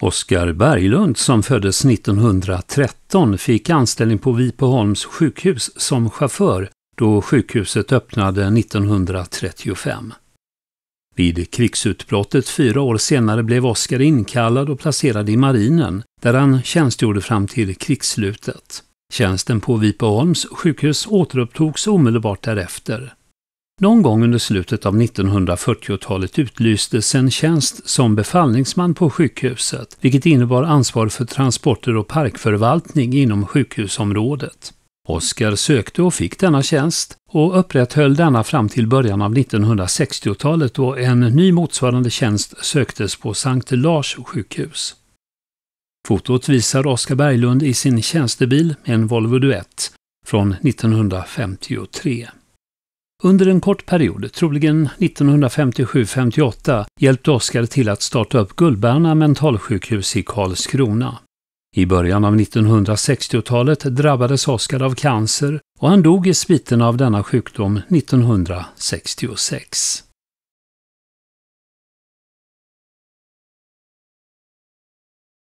Oskar Berglund som föddes 1913 fick anställning på Vipeholms sjukhus som chaufför då sjukhuset öppnade 1935. Vid krigsutbrottet fyra år senare blev Oskar inkallad och placerad i marinen, där han tjänstgjorde fram till krigsslutet. Tjänsten på Vipeholms sjukhus återupptogs omedelbart därefter. Någon gång under slutet av 1940-talet utlystes en tjänst som befallningsman på sjukhuset, vilket innebar ansvar för transporter och parkförvaltning inom sjukhusområdet. Oskar sökte och fick denna tjänst och upprätthöll denna fram till början av 1960-talet då en ny motsvarande tjänst söktes på Sankt Lars sjukhus. Fotot visar Oskar Berglund i sin tjänstebil, en Volvo Duett, från 1953. Under en kort period, troligen 1957-58, hjälpte Oskar till att starta upp Gullberna mentalsjukhus i Karlskrona. I början av 1960-talet drabbades Oskar av cancer och han dog i sviten av denna sjukdom 1966.